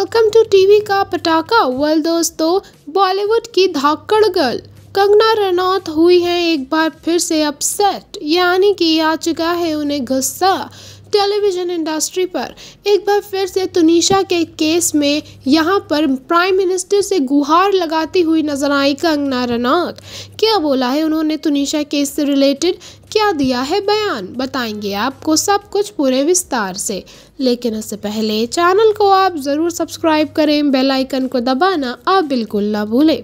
welcome to TV का पटाखा well दोस्तों बॉलीवुड की धाकड़ गर्ल कंगना रनौत हुई है एक बार फिर से अपसेट यानी कि आ चुका है उन्हें गुस्सा टेलीविजन इंडस्ट्री पर एक बार फिर से तुनिशा के केस में यहाँ पर प्राइम मिनिस्टर से गुहार लगाती हुई नजर आई कंगना रनौत क्या बोला है उन्होंने तुनिशा केस से रिलेटेड क्या दिया है बयान बताएंगे आपको सब कुछ पूरे विस्तार से लेकिन उससे पहले चैनल को आप ज़रूर सब्सक्राइब करें बेल आइकन को दबाना आप बिल्कुल ना भूलें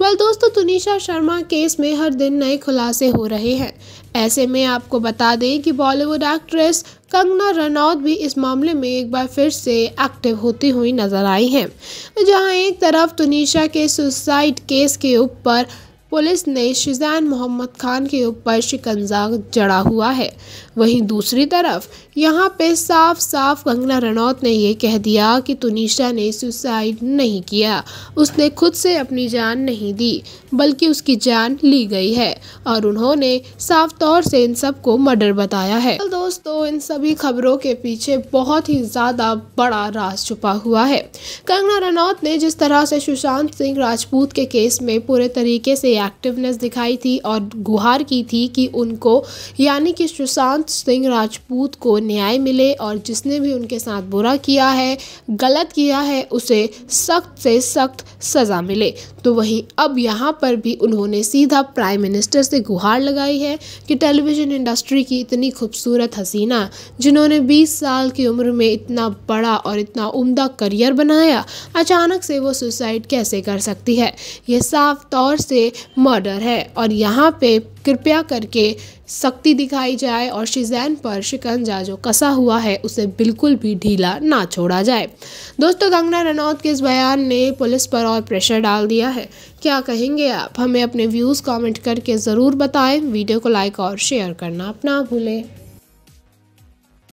वेल दोस्तों तुनिशा शर्मा केस में हर दिन नए खुलासे हो रहे हैं ऐसे में आपको बता दें कि बॉलीवुड एक्ट्रेस कंगना रनौत भी इस मामले में एक बार फिर से एक्टिव होती हुई नजर आई हैं जहां एक तरफ तुनिशा के सुसाइड केस के ऊपर पुलिस ने शिजान मोहम्मद खान के ऊपर शिकंजा जड़ा हुआ है वहीं दूसरी तरफ यहाँ पे साफ साफ कंगना रनौत ने यह कह दिया कि तुनिशा ने सुसाइड नहीं किया उसने खुद से अपनी जान नहीं दी बल्कि उसकी जान ली गई है और उन्होंने साफ तौर से इन सब को मर्डर बताया है दोस्तों इन सभी खबरों के पीछे बहुत ही ज़्यादा बड़ा राज छुपा हुआ है कंगना रनौत ने जिस तरह से सुशांत सिंह राजपूत के केस में पूरे तरीके से एक्टिवनेस दिखाई थी और गुहार की थी कि उनको यानी कि सुशांत सिंह राजपूत को न्याय मिले और जिसने भी उनके साथ बुरा किया है गलत किया है उसे सख्त से सख्त सज़ा मिले तो वहीं अब यहाँ पर भी उन्होंने सीधा प्राइम मिनिस्टर से गुहार लगाई है कि टेलीविज़न इंडस्ट्री की इतनी खूबसूरत हसीना जिन्होंने 20 साल की उम्र में इतना बड़ा और इतना उम्दा करियर बनाया अचानक से वो सुसाइड कैसे कर सकती है ये साफ तौर से मर्डर है और यहाँ पे कृपया करके सख्ती दिखाई जाए और शिजैन पर शिकंजा जो कसा हुआ है उसे बिल्कुल भी ढीला ना छोड़ा जाए दोस्तों कंगना रनौत के इस बयान ने पुलिस पर और प्रेशर डाल दिया है क्या कहेंगे आप हमें अपने व्यूज़ कमेंट करके ज़रूर बताएं वीडियो को लाइक और शेयर करना अपना भूलें